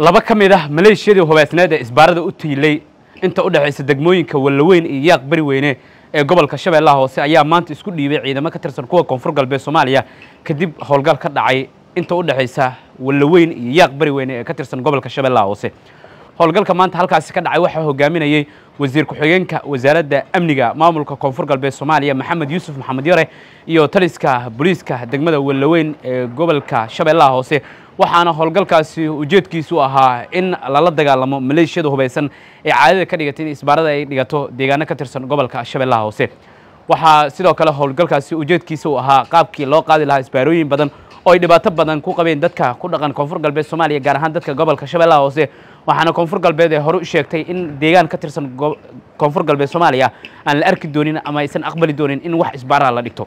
laba ka mid ah maleeshiyadii hubaysneed ee isbaarada u tiilay inta u dhexaysa degmooyinka walloweyn iyo yaaq beri weyne ee gobolka shabeellaha hoose ayaa maanta isku dhiibay ciidamo ka tirsan kuwa koonfur galbeed soomaaliya kadib howlgal ka dhacay inta u dhexaysa walloweyn iyo yaaq beri weyne ee ka tirsan gobolka shabeellaha hoose howlgalka maanta halkaasi ka dhacay waxaa hogaaminayey wasiir ku-xigeenka wasaaradda amniga maamulka koonfur galbeed soomaaliya maxamed yuusuf maxamed yare iyo taliska boliiska degmada walloweyn ee gobolka shabeellaha hoose waxaana howlgalkaasi ujeedkiisu ahaa in lala dagaalamo maleeshiyada hubaysan ee caadada ka dhigatay in isbaarada ay dhigato deegaano ka tirsan gobolka shabeellaha hoose waxaa sidoo kale howlgalkaasi ujeedkiisa uu ahaa qaabkii loo qaadi lahaa isbaarooyin badan oo ay dhibaato badan ku qabeen dadka ku dhaqan koonfur galbeed soomaaliya gaar ahaan dadka gobolka shabeellaha hoose waxaana koonfur galbeed ee hore u sheegtay in deegaan ka tirsan koonfur galbeed soomaaliya aan la arki doonin ama aysan aqbali doonin in wax isbaaraa la dhigto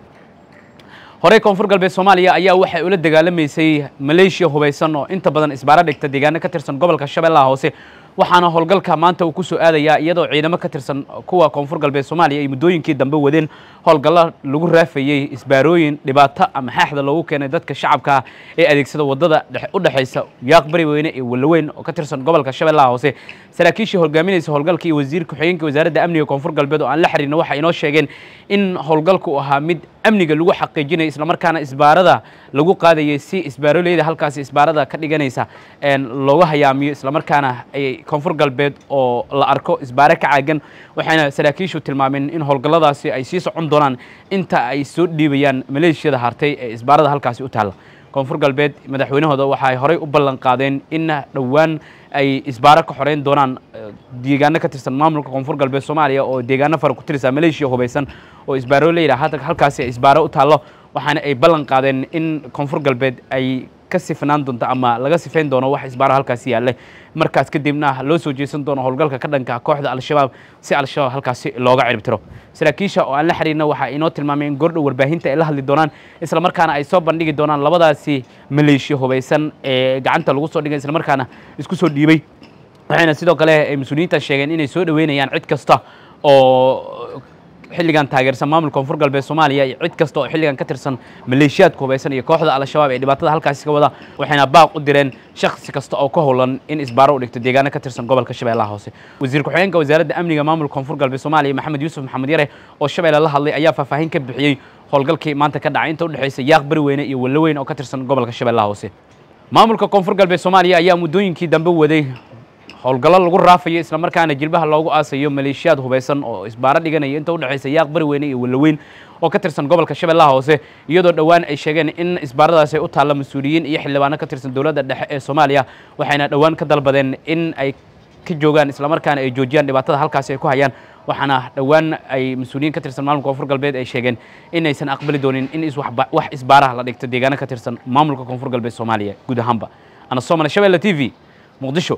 horey koonfur galbeed soomaaliya ayaa waxay ula dagaalamaysay maleeshiya hubaysan oo inta badan isbaara dhigta deegaano ka tirsan gobolka shabeellaha hoose waxaana howlgalka maanta uu kusoo aadayaa iyadoo ciidamo ka tirsan kuwa koonfur galbeed soomaaliya ay muddooyinkii dambe wadeen howlgalla lagu raafayey isbaarooyin dhibaato ama xaaxda loogu keenay dadka shacabkaa ee adeegsada wadada u dhexaysa yaaq bari weyne iyo wallaweyn oo ka tirsan gobolka shabeellaha hoose saraakiishii howlgaaminaysa howlgalka iyo wasiir ku-xigeenka wasaaradda amniga koonfur galbeed oo aan la xiriirna waxay inoo sheegeen in howlgalka uu ahaa mid amniga lagu xaqiijinayo islamarkaana isbaarada lagu qaadayay si isbaaroleyda halkaasi isbaarada ka dhiganaysa looga hayaamiyo islamarkaana ay koonfur galbeed oo la arko isbaare ka caagan waxayna saraakiishu tilmaameen in howlgalladaasi ay sii socon doonaan inta ay soo dhiibayaan maleeshiyada hartay ee isbaarada halkaasi u taalla koonfur galbeed madaxweynahooda waxay ay horey u ballan qaadeen in dhowaan ay isbaaro ka xoreyn doonaan eh, deegaano ka tirsan maamulka koonfur galbeed soomaaliya oo deegaano fara ku tirsan maleeshiya hubaysan oo isbaaro layidhaha halkaasi isbaaro u taallo waxaana ay ballan qaadeen in koonfur galbeed ay ka sifnaan doonta ama laga sifayn doono wax isbaara halkaasi yaalle markaas kadibna loo soo jeesan doono howlgalka ka dhanka kooxda al-shabaab si al-shabaab halkaasi looga ciribtiro saraakiisha oo aan la xiriirna waxaa inoo tilmaamay in gordhow warbaahinta ay la hadli doonaan islamarkaana ay soo bandhigi doonaan labadaasi maleeshiya hubaysan ee gacanta lagu soo dhigay islamarkaana isku soo dhiibay waxayna sidoo kale mas-uuliyiinta sheegeen inay soo dhoweynayaan cid kasta oo xilligan taageersan maamulka koonfur galbeed soomaaliya iyo cid kasta oo xilligan ka tirsan maleeshiyaadka hubaysan iyo kooxda al-shabaab ee dhibaatada halkaasi ka wada waxayna baaq u direen shakhsi kasta oo ka howlan in isbaaro u dhigto deegaano ka tirsan gobolka shabeellaha hoose wasiir ku-xigeenka wasaaradda amniga maamulka koonfur galbeed soomaaliya maxamed yuusuf maxamed yare oo shabeelle la hadlay ayaa faahfaahin ka bixiyey howlgalkii maanta ka dhacay inta u dhexaysa yaaq bariweyne iyo wallo oo ka tirsan gobolka shabeellaha hoose maamulka koonfur galbeed soomaaliya ayaa muddooyinkii dambe waday howlgallo lagu raafayo islamarkaana jilbaha loogu aasayo maleeshiyaad hubaysan oo isbaaro dhiganaya inta udhexaysa yaaq bariweyne iyo walloweyn oo ka tirsan gobolka shabeellaha hoose iyadoo dhowaan ay sheegeen in isbaaradaasi u taalla mas-uuliyiin iyo xildhibaano ka tirsan dowladda dhexe ee soomaaliya waxayna dhowaan ka dalbadeen in ay ka joogaan isla markaana ay joojiyaan dhibaatada halkaasi ay ku hayaan waxaana dhowaan ay mas-uuliyiin ka tirsan maamulka koonfur galbeed ay sheegeen inaysan aqbali doonin in wax isbaaraha la dhigto deegaano ka tirsan maamulka koonfur galbeed soomaaliya guud ahaanba ana soomale shabeelle t v muqdisho